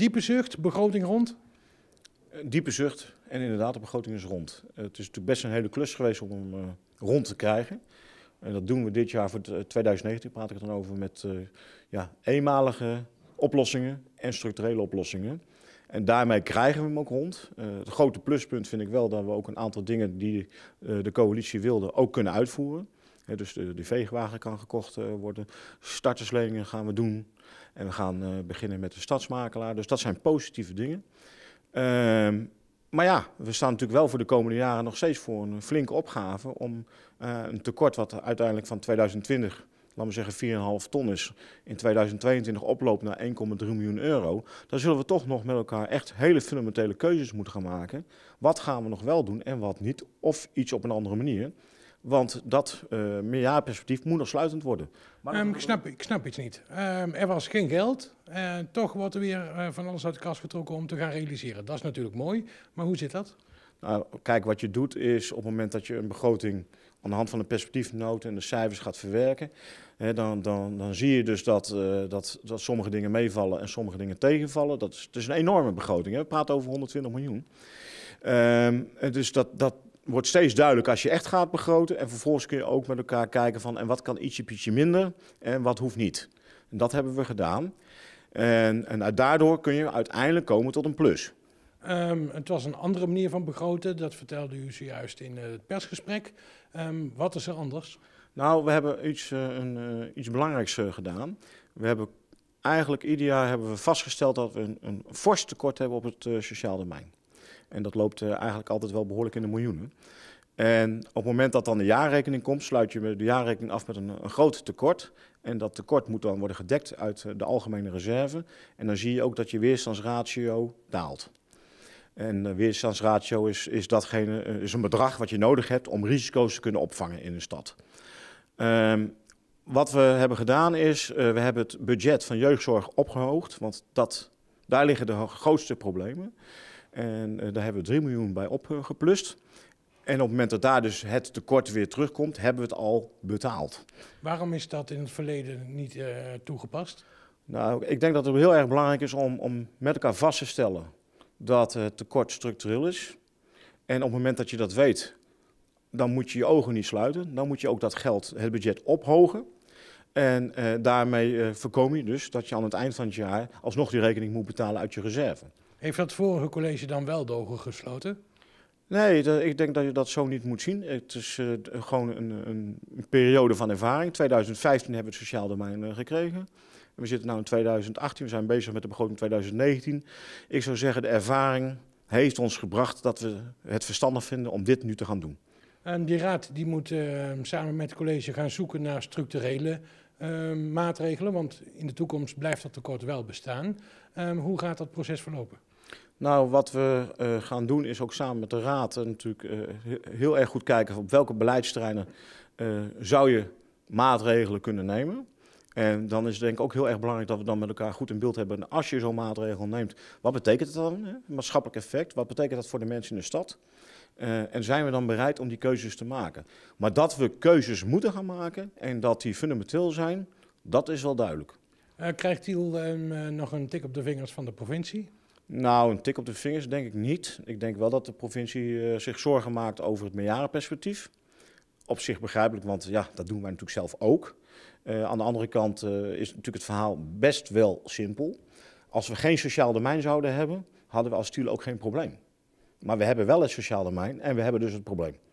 Diepe zucht, begroting rond? Eh, diepe zucht en inderdaad, de begroting is rond. Eh, het is natuurlijk best een hele klus geweest om hem eh, rond te krijgen. En dat doen we dit jaar voor 2019, praat ik het dan over, met ja, eenmalige oplossingen en structurele oplossingen. En daarmee krijgen we hem ook rond. het grote pluspunt vind ik wel dat we ook een aantal dingen die de coalitie wilde ook kunnen uitvoeren. dus de, de, veegwagen kan gekocht worden, startersleningen gaan we doen. En we gaan eh, beginnen met de stadsmakelaar. Dus dat zijn positieve dingen. Ehm, maar ja, we staan natuurlijk wel voor de komende jaren nog steeds voor een flinke opgave om eh, een tekort wat uiteindelijk van 2020 laten we zeggen 4,5 ton is, in 2022 oploopt naar 1,3 miljoen euro, dan zullen we toch nog met elkaar echt hele fundamentele keuzes moeten gaan maken. Wat gaan we nog wel doen en wat niet? Of iets op een andere manier. Want dat uh, eh, meerjarenperspectief moet nog sluitend worden. Maar ehm, ik, snap, ik snap iets niet. Ehm, er was geen geld. En toch wordt er weer eh, van alles uit de kast getrokken om te gaan realiseren. Dat is natuurlijk mooi. Maar hoe zit dat? Nou, kijk, wat je doet is op het moment dat je een begroting aan de hand van de perspectiefnoten en de cijfers gaat verwerken, hè, dan, dan, dan zie je dus dat, eh, dat, dat sommige dingen meevallen en sommige dingen tegenvallen. Dat is, het is een enorme begroting. Hè. We praten over 120 miljoen. Um, dus dat, dat, wordt steeds duidelijk als je echt gaat begroten. En vervolgens kun je ook met elkaar kijken van en wat kan ietsje ietsje minder en wat hoeft niet. En dat hebben we gedaan. En, en daardoor kun je uiteindelijk komen tot een plus. Ehm, het was een andere manier van begroten, dat vertelde u zojuist in eh, het persgesprek. Ehm, wat is er anders? Nou, we hebben iets, eh, een, eh, iets belangrijks gedaan. We hebben eigenlijk ieder jaar hebben we vastgesteld dat we een, een fors tekort hebben op het sociaal domein. En dat loopt eh, eigenlijk altijd wel behoorlijk in de miljoenen. En op het moment dat dan de jaarrekening komt, sluit je de jaarrekening af met een, een, groot tekort. En dat tekort moet dan worden gedekt uit eh, de algemene reserve. En dan zie je ook dat je weerstandsratio daalt. En eh, weerstandsratio is, is, datgene, is een bedrag wat je nodig hebt om risico's te kunnen opvangen in een stad. Ehm, wat we hebben gedaan is, we hebben het budget van jeugdzorg opgehoogd, want dat, daar liggen de grootste problemen. En eh, daar hebben we 3 miljoen bij opgeplust. Eh, en op het moment dat daar dus het tekort weer terugkomt, hebben we het al betaald. Waarom is dat in het verleden niet eh, toegepast? Nou, ik denk dat het heel erg belangrijk is om, om met elkaar vast te stellen dat het tekort structureel is. En op het moment dat je dat weet, dan moet je je ogen niet sluiten. Dan moet je ook dat geld, het budget ophogen. En daarmee voorkom je dus dat je aan het eind van het jaar alsnog die rekening moet betalen uit je reserve. Heeft dat vorige college dan wel dogen gesloten? Nee, ik denk dat je dat zo niet moet zien. Het is eh, gewoon een, een, een, periode van ervaring. 2015 hebben we het sociaal domein eh, gekregen. We zitten nu in 2018, we zijn bezig met de begroting 2019. Ik zou zeggen, de ervaring heeft ons gebracht dat we het verstandig vinden om dit nu te gaan doen. En die raad die moet eh, samen met het college gaan zoeken naar structurele Ehm, maatregelen, want in de toekomst blijft dat tekort wel bestaan. Ehm, hoe gaat dat proces verlopen? Nou, wat we eh, gaan doen is ook samen met de Raad natuurlijk eh, heel erg goed kijken op welke beleidsterreinen eh, zou je maatregelen kunnen nemen. En dan is het denk ik ook heel erg belangrijk dat we dan met elkaar goed in beeld hebben. als je zo'n maatregel neemt, wat betekent het dan? Maatschappelijk effect, wat betekent dat voor de mensen in de stad? Eh, en zijn we dan bereid om die keuzes te maken? Maar dat we keuzes moeten gaan maken en dat die fundamenteel zijn, dat is wel duidelijk. Eh, krijgt Tiel eh, nog een tik op de vingers van de provincie? Nou, een tik op de vingers denk ik niet. Ik denk wel dat de provincie zich zorgen maakt over het meerjarenperspectief. Op zich begrijpelijk, want ja, dat doen wij natuurlijk zelf ook. aan de andere kant is natuurlijk het verhaal best wel simpel. Als we geen sociaal domein zouden hebben, hadden we als Tiel ook geen probleem. Maar we hebben wel het sociaal domein en we hebben dus het probleem.